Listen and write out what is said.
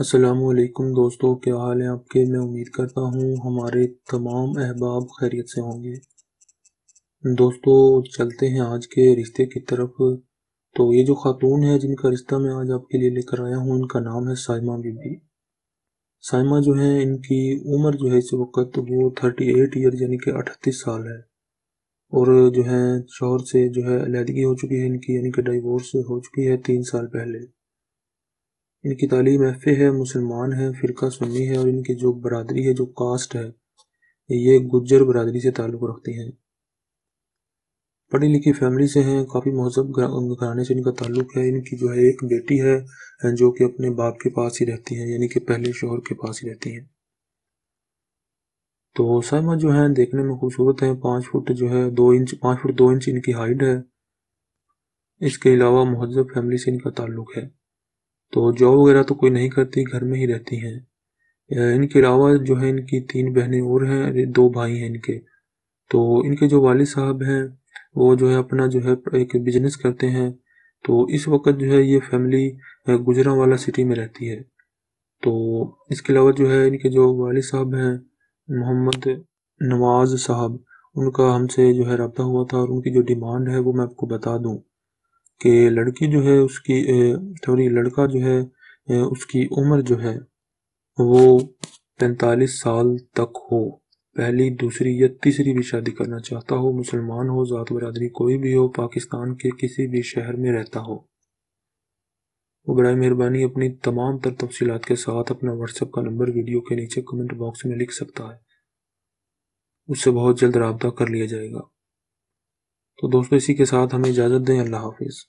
असलकुम दोस्तों क्या हाल है आपके मैं उम्मीद करता हूँ हमारे तमाम अहबाब खैरियत से होंगे दोस्तों चलते हैं आज के रिश्ते की तरफ तो ये जो ख़ातून है जिनका रिश्ता मैं आज आपके लिए लेकर आया हूँ उनका नाम है साइमा बीबी साइमा जो है इनकी उम्र जो है इस वक्त वो थर्टी एट ईयर यानी कि अठतीस साल है और जो है शोहर से जो है अलीहदगी हो चुकी है इनकी यानी कि डाइवोर्स हो चुकी है तीन साल पहले इनकी तालीम एफ़ है मुसलमान है फ़िरका सुन्नी है और इनकी जो बरदरी है जो कास्ट है ये गुज्जर बरदरी से ताल्लुक़ रखती हैं पढ़ी लिखी फैमिली से हैं काफ़ी महजब घराने से इनका ताल्लुक़ है इनकी जो है एक बेटी है जो कि अपने बाप के पास ही रहती है यानी कि पहले शोहर के पास ही रहती हैं तो साइमा जो है देखने में खूबसूरत है पाँच फुट जो है दो इंच पाँच फुट दो इंच इनकी हाइट है इसके अलावा महजब फैमिली से इनका ताल्लुक़ है तो जॉब वगैरह तो कोई नहीं करती घर में ही रहती हैं इनके अलावा जो है इनकी तीन बहनें और हैं दो भाई हैं इनके तो इनके जो वाल साहब हैं वो जो है अपना जो है एक बिजनेस करते हैं तो इस वक्त जो है ये फैमिली गुजरा वाला सिटी में रहती है तो इसके अलावा जो है इनके जो वाल साहब हैं मोहम्मद नवाज साहब उनका हमसे जो है रबता हुआ था और उनकी जो डिमांड है वो मैं आपको बता दूँ कि लड़की जो है उसकी सॉरी लड़का जो है उसकी उम्र जो है वो पैंतालीस साल तक हो पहली दूसरी या तीसरी भी शादी करना चाहता हो मुसलमान हो ज़ात बरदरी कोई भी हो पाकिस्तान के किसी भी शहर में रहता हो वो बर मेहरबानी अपनी तमाम तर तफसीत के साथ अपना व्हाट्सएप का नंबर वीडियो के नीचे कमेंट बॉक्स में लिख सकता है उससे बहुत जल्द रबता कर लिया जाएगा तो दोस्तों इसी के साथ हमें इजाज़त दें अल्लाह हाफिज़